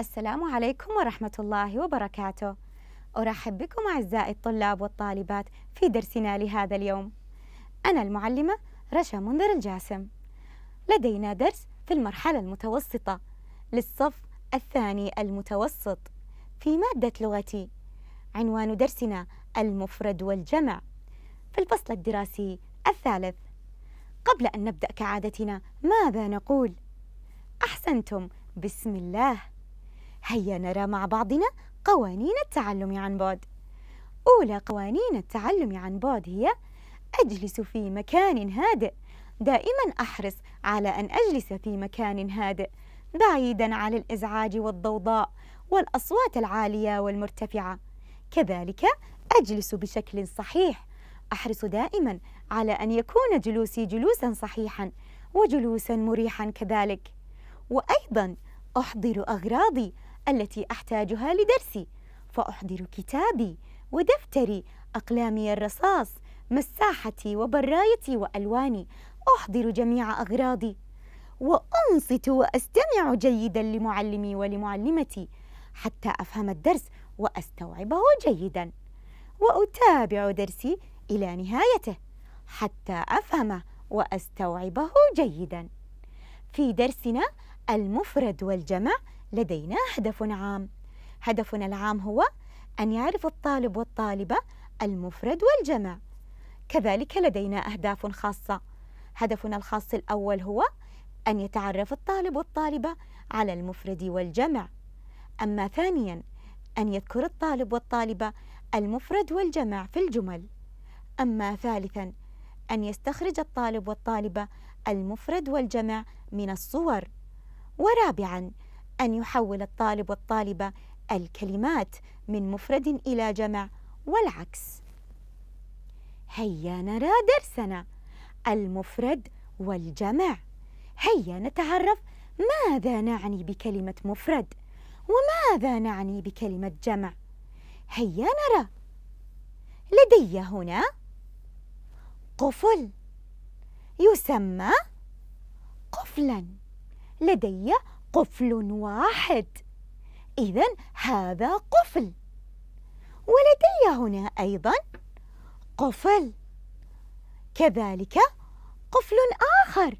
السلام عليكم ورحمة الله وبركاته أرحب بكم أعزائي الطلاب والطالبات في درسنا لهذا اليوم أنا المعلمة رشا منذر الجاسم لدينا درس في المرحلة المتوسطة للصف الثاني المتوسط في مادة لغتي عنوان درسنا المفرد والجمع في الفصل الدراسي الثالث قبل أن نبدأ كعادتنا ماذا نقول؟ أحسنتم بسم الله هيا نرى مع بعضنا قوانين التعلم عن بعد أولى قوانين التعلم عن بعد هي أجلس في مكان هادئ دائما أحرص على أن أجلس في مكان هادئ بعيدا عن الإزعاج والضوضاء والأصوات العالية والمرتفعة كذلك أجلس بشكل صحيح أحرص دائما على أن يكون جلوسي جلوسا صحيحا وجلوسا مريحا كذلك وأيضا أحضر أغراضي التي أحتاجها لدرسي فأحضر كتابي ودفتري أقلامي الرصاص مساحتي وبرايتي وألواني أحضر جميع أغراضي وأنصت وأستمع جيدا لمعلمي ولمعلمتي حتى أفهم الدرس وأستوعبه جيدا وأتابع درسي إلى نهايته حتى أفهمه وأستوعبه جيدا في درسنا المفرد والجمع لدينا هدف عام هدفنا العام هو أن يعرف الطالب والطالبة المفرد والجمع كذلك لدينا أهداف خاصة هدفنا الخاص الأول هو أن يتعرف الطالب والطالبة على المفرد والجمع أما ثانيا أن يذكر الطالب والطالبة المفرد والجمع في الجمل أما ثالثا أن يستخرج الطالب والطالبة المفرد والجمع من الصور ورابعا أن يحول الطالب والطالبة الكلمات من مفرد إلى جمع والعكس هيا نرى درسنا المفرد والجمع هيا نتعرف ماذا نعني بكلمة مفرد وماذا نعني بكلمة جمع هيا نرى لدي هنا قفل يسمى قفلا لدي قفل واحد إذا هذا قفل ولدي هنا أيضا قفل كذلك قفل آخر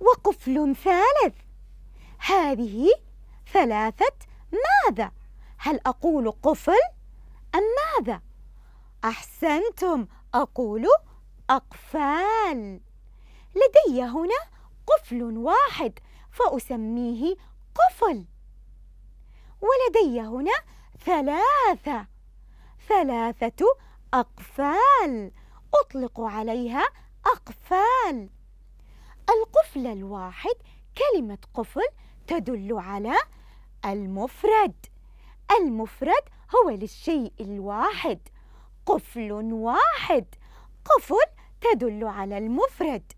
وقفل ثالث هذه ثلاثة ماذا؟ هل أقول قفل أم ماذا؟ أحسنتم أقول أقفال لدي هنا قفل واحد فأسميه قفل ولدي هنا ثلاثة ثلاثة أقفال أطلق عليها أقفال القفل الواحد كلمة قفل تدل على المفرد المفرد هو للشيء الواحد قفل واحد قفل تدل على المفرد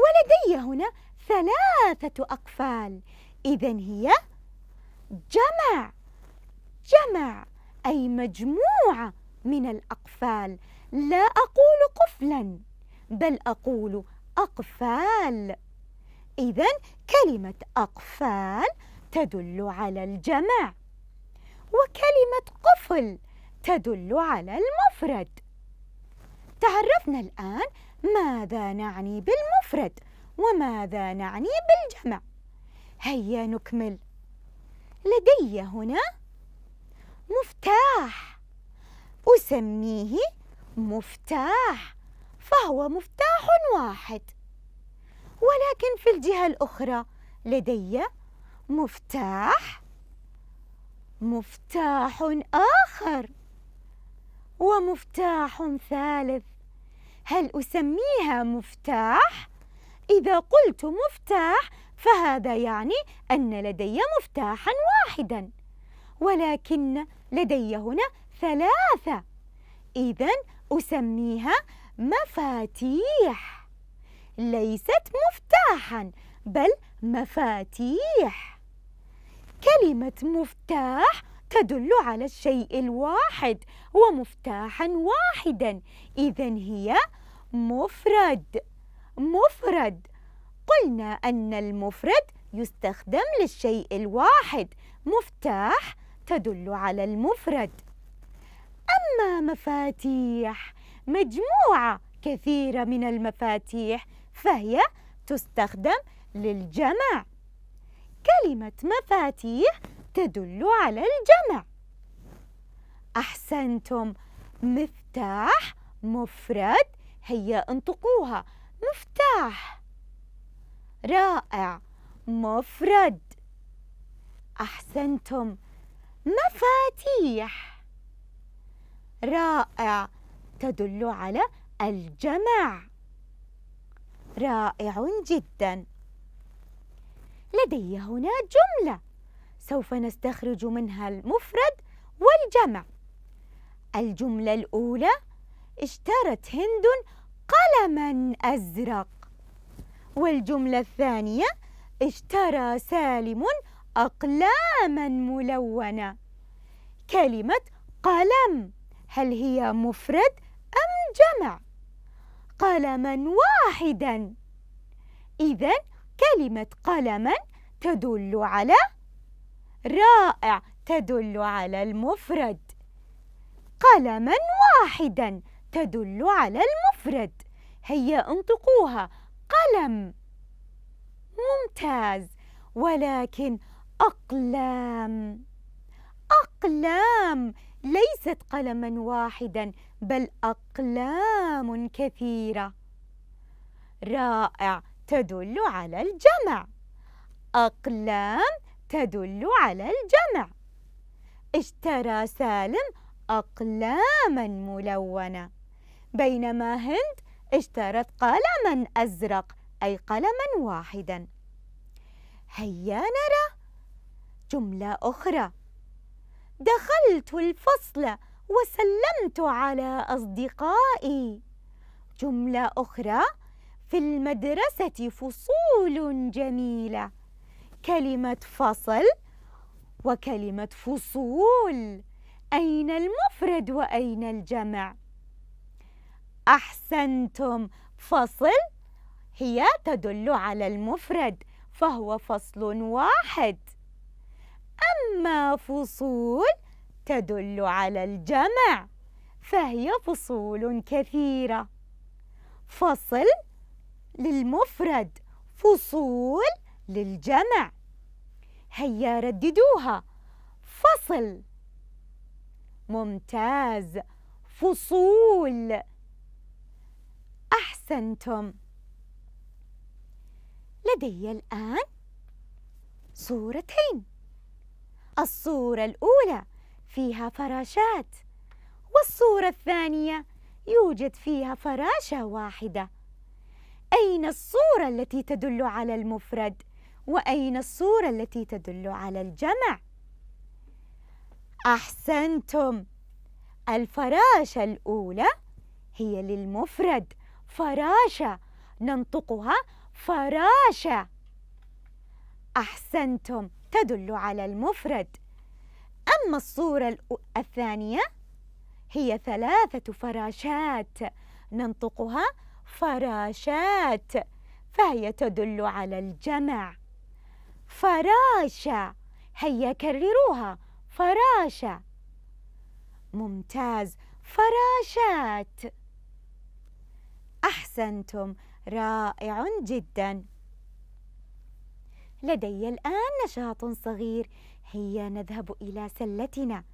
ولدي هنا ثلاثة أقفال إذا هي جمع جمع أي مجموعة من الأقفال لا أقول قفلا بل أقول أقفال إذا كلمة أقفال تدل على الجمع وكلمة قفل تدل على المفرد تعرفنا الآن ماذا نعني بالمفرد وماذا نعني بالجمع هيا نكمل لدي هنا مفتاح اسميه مفتاح فهو مفتاح واحد ولكن في الجهه الاخرى لدي مفتاح مفتاح اخر ومفتاح ثالث هل أسميها مفتاح؟ إذا قلت مفتاح فهذا يعني أن لدي مفتاحا واحدا ولكن لدي هنا ثلاثة إذا أسميها مفاتيح ليست مفتاحا بل مفاتيح كلمة مفتاح تدل على الشيء الواحد ومفتاحا واحدا إذا هي مفرد مفرد قلنا أن المفرد يستخدم للشيء الواحد مفتاح تدل على المفرد أما مفاتيح مجموعة كثيرة من المفاتيح فهي تستخدم للجمع كلمة مفاتيح تدل على الجمع أحسنتم مفتاح مفرد هيا انطقوها مفتاح رائع مفرد أحسنتم مفاتيح رائع تدل على الجمع رائع جدا لدي هنا جمله سوف نستخرج منها المفرد والجمع الجملة الأولى اشترت هند قلما أزرق والجملة الثانية اشترى سالم أقلاما ملونة كلمة قلم هل هي مفرد أم جمع؟ قلما واحدا إذا كلمة قلما تدل على رائع تدل على المفرد قلما واحدا تدل على المفرد هيا انطقوها قلم ممتاز ولكن أقلام أقلام ليست قلما واحدا بل أقلام كثيرة رائع تدل على الجمع أقلام تدل على الجمع اشترى سالم أقلاما ملونة بينما هند اشترت قلما أزرق أي قلما واحدا هيا نرى جملة أخرى دخلت الفصل وسلمت على أصدقائي جملة أخرى في المدرسة فصول جميلة كلمة فصل وكلمة فصول أين المفرد وأين الجمع؟ أحسنتم فصل هي تدل على المفرد فهو فصل واحد أما فصول تدل على الجمع فهي فصول كثيرة فصل للمفرد فصول للجمع هيا رددوها فصل ممتاز فصول احسنتم لدي الان صورتين الصوره الاولى فيها فراشات والصوره الثانيه يوجد فيها فراشه واحده اين الصوره التي تدل على المفرد وأين الصورة التي تدل على الجمع؟ أحسنتم الفراشة الأولى هي للمفرد فراشة ننطقها فراشة أحسنتم تدل على المفرد أما الصورة الثانية هي ثلاثة فراشات ننطقها فراشات فهي تدل على الجمع فراشة هيا كرروها فراشة ممتاز فراشات أحسنتم رائع جدا لدي الآن نشاط صغير هيا نذهب إلى سلتنا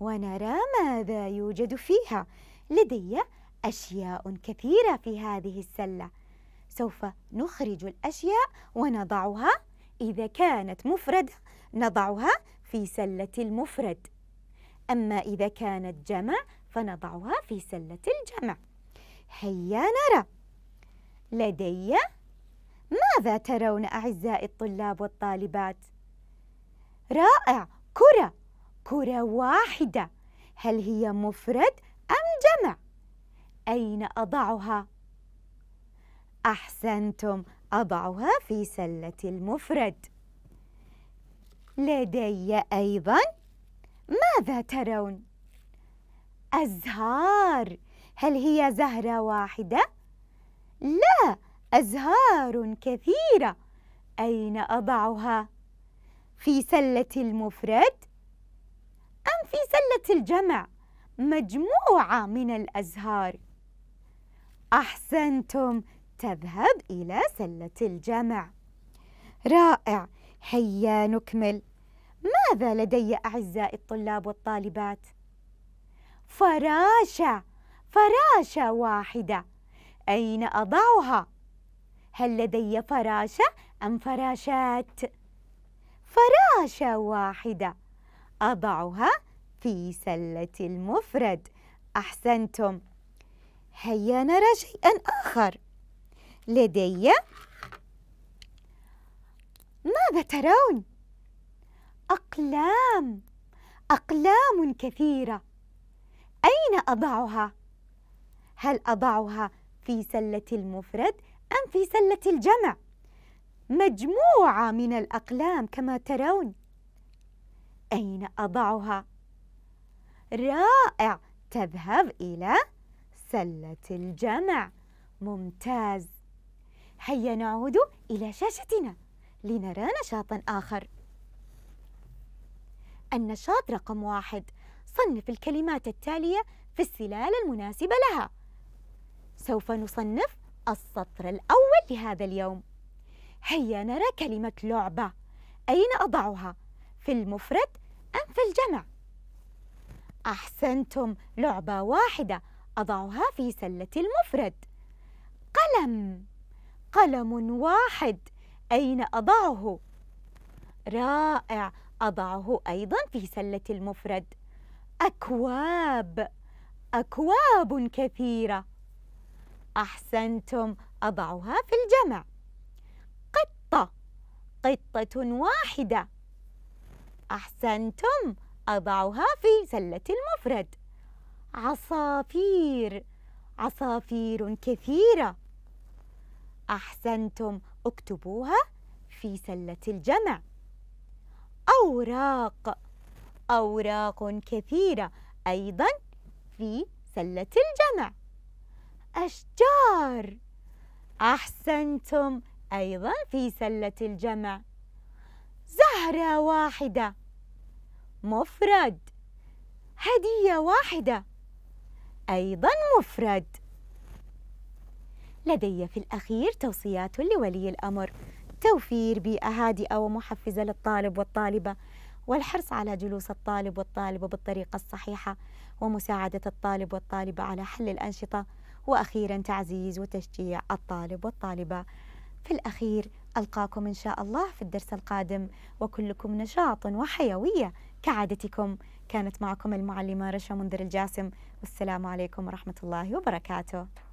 ونرى ماذا يوجد فيها لدي أشياء كثيرة في هذه السلة سوف نخرج الأشياء ونضعها إذا كانت مفردة نضعها في سلة المفرد أما إذا كانت جمع فنضعها في سلة الجمع هيا نرى لدي ماذا ترون أعزائي الطلاب والطالبات؟ رائع كرة كرة واحدة هل هي مفرد أم جمع؟ أين أضعها؟ أحسنتم أضعها في سلة المفرد لدي أيضا ماذا ترون؟ أزهار هل هي زهرة واحدة؟ لا أزهار كثيرة أين أضعها؟ في سلة المفرد؟ أم في سلة الجمع؟ مجموعة من الأزهار أحسنتم تذهب إلى سلة الجمع رائع هيا نكمل ماذا لدي أعزائي الطلاب والطالبات؟ فراشة فراشة واحدة أين أضعها؟ هل لدي فراشة أم فراشات؟ فراشة واحدة أضعها في سلة المفرد أحسنتم هيا نرى شيئا آخر لدي ماذا ترون اقلام اقلام كثيره اين اضعها هل اضعها في سله المفرد ام في سله الجمع مجموعه من الاقلام كما ترون اين اضعها رائع تذهب الى سله الجمع ممتاز هيا نعود إلى شاشتنا لنرى نشاطا آخر النشاط رقم واحد صنف الكلمات التالية في السلالة المناسبة لها سوف نصنف السطر الأول لهذا اليوم هيا نرى كلمة لعبة أين أضعها؟ في المفرد أم في الجمع؟ أحسنتم لعبة واحدة أضعها في سلة المفرد قلم قلم واحد أين أضعه؟ رائع أضعه أيضا في سلة المفرد أكواب أكواب كثيرة أحسنتم أضعها في الجمع قطة قطة واحدة أحسنتم أضعها في سلة المفرد عصافير عصافير كثيرة أحسنتم اكتبوها في سلة الجمع أوراق أوراق كثيرة أيضا في سلة الجمع أشجار أحسنتم أيضا في سلة الجمع زهرة واحدة مفرد هدية واحدة أيضا مفرد لدي في الأخير توصيات لولي الأمر توفير بيئة هادئة ومحفزة للطالب والطالبة والحرص على جلوس الطالب والطالبة بالطريقة الصحيحة ومساعدة الطالب والطالبة على حل الأنشطة وأخيرا تعزيز وتشجيع الطالب والطالبة في الأخير ألقاكم إن شاء الله في الدرس القادم وكلكم نشاط وحيوية كعادتكم كانت معكم المعلمة رشا منذر الجاسم والسلام عليكم ورحمة الله وبركاته